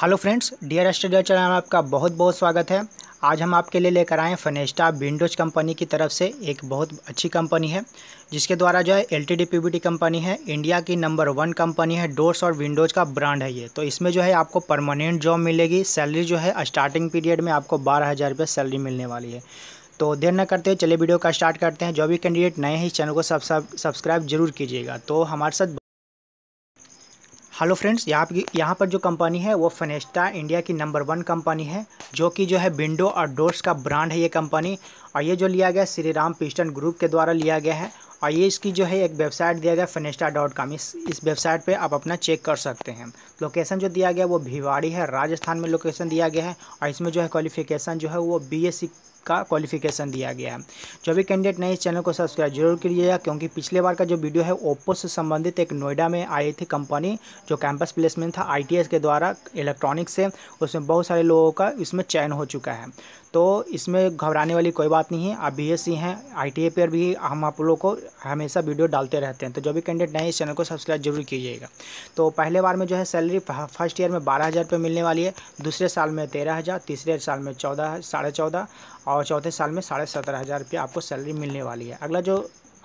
hello friends dear studio channel में आपका बहुत बहुत स्वागत है आज हम आपके लिए लेकर आए फनेस्टा विंडोज कंपनी की तरफ से एक बहुत अच्छी कंपनी है जिसके द्वारा जो है एल टी कंपनी है इंडिया की नंबर वन कंपनी है डोर्स और विंडोज़ का ब्रांड है ये तो इसमें जो है आपको परमानेंट जॉब मिलेगी सैलरी जो है स्टार्टिंग पीरियड में आपको बारह हज़ार सैलरी मिलने वाली है तो देर न करते हुए चलिए वीडियो का स्टार्ट करते हैं जो भी कैंडिडेट नए हैं इस चैनल को सब्सक्राइब जरूर कीजिएगा तो हमारे साथ हेलो फ्रेंड्स यहाँ पर यहाँ पर जो कंपनी है वो फनेस्टा इंडिया की नंबर वन कंपनी है जो कि जो है विंडो और डोर्स का ब्रांड है ये कंपनी और ये जो लिया गया श्री राम पिस्टन ग्रुप के द्वारा लिया गया है और ये इसकी जो है एक वेबसाइट दिया गया फनेस्टा डॉट कॉम इस इस वेबसाइट पे आप अपना चेक कर सकते हैं लोकेशन जो दिया गया वो भिवाड़ी है राजस्थान में लोकेशन दिया गया है और इसमें जो है क्वालिफिकेशन जो है वो बी का क्वालिफिकेशन दिया गया है जो भी कैंडिडेट नए इस चैनल को सब्सक्राइब जरूर कीजिएगा क्योंकि पिछले बार का जो वीडियो है ओप्पो से संबंधित एक नोएडा में आई थी कंपनी जो कैंपस प्लेसमेंट था आई के द्वारा इलेक्ट्रॉनिक्स से उसमें बहुत सारे लोगों का इसमें चयन हो चुका है तो इसमें घबराने वाली कोई बात नहीं है आप बी एस हैं आई पर भी हम आप लोगों को हमेशा वीडियो डालते रहते हैं तो जो भी कैंडिडेट नए इस चैनल को सब्सक्राइब जरूर कीजिएगा तो पहले बार में जो है सैलरी फर्स्ट ईयर में बारह हज़ार मिलने वाली है दूसरे साल में तेरह हज़ार तीसरे साल में चौदह साढ़े चौदह और चौथे साल में साढ़े सत्रह हज़ार रुपया आपको सैलरी मिलने वाली है अगला जो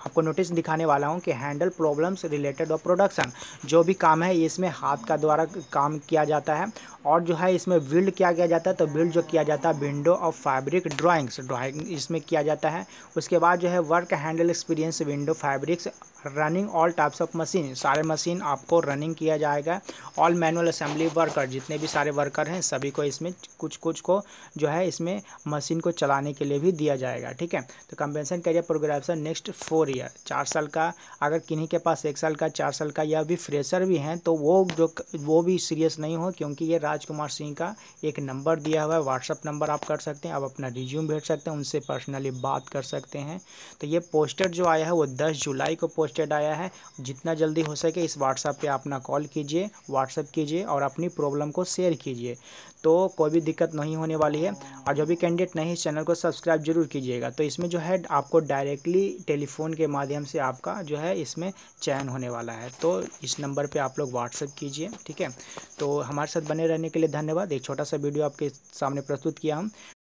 आपको नोटिस दिखाने वाला हूँ कि हैंडल प्रॉब्लम्स रिलेटेड और प्रोडक्शन जो भी काम है इसमें हाथ का द्वारा काम किया जाता है और जो है इसमें बिल्ड किया गया जाता है तो बिल्ड जो किया जाता है विंडो और फैब्रिक ड्राइंग्स ड्राइंग इसमें किया जाता है उसके बाद जो है work handle experience window fabrics running all types of machine सारे मशीन आपको रनिंग किया जाएगा ऑल मैनुअल असेंबली वर्कर जितने भी सारे वर्कर हैं सभी को इसमें कुछ कुछ को जो है इसमें मशीन को चलाने के लिए भी दिया जाएगा ठीक है तो compensation career program next four है चार साल का अगर किन्हीं के पास एक साल का चार साल का या भी फ्रेशर भी हैं तो वो जो वो भी सीरियस नहीं हो क्योंकि ये राजकुमार सिंह का एक नंबर दिया हुआ है व्हाट्सअप नंबर आप कर सकते हैं आप अपना रिज्यूम भेज सकते हैं उनसे पर्सनली बात कर सकते हैं तो ये पोस्टर जो आया है वो दस जुलाई को पोस्टेड आया है जितना जल्दी हो सके इस व्हाट्सअप पर अपना कॉल कीजिए व्हाट्सअप कीजिए और अपनी प्रॉब्लम को शेयर कीजिए तो कोई भी दिक्कत नहीं होने वाली है और जो भी कैंडिडेट नहीं इस चैनल को सब्सक्राइब जरूर कीजिएगा तो इसमें जो है आपको डायरेक्टली टेलीफोन के के माध्यम से आपका जो है इसमें चयन होने वाला है तो इस नंबर पर आप लोग व्हाट्सअप कीजिए ठीक है तो हमारे साथ बने रहने के लिए धन्यवाद एक छोटा सा वीडियो आपके सामने प्रस्तुत किया हम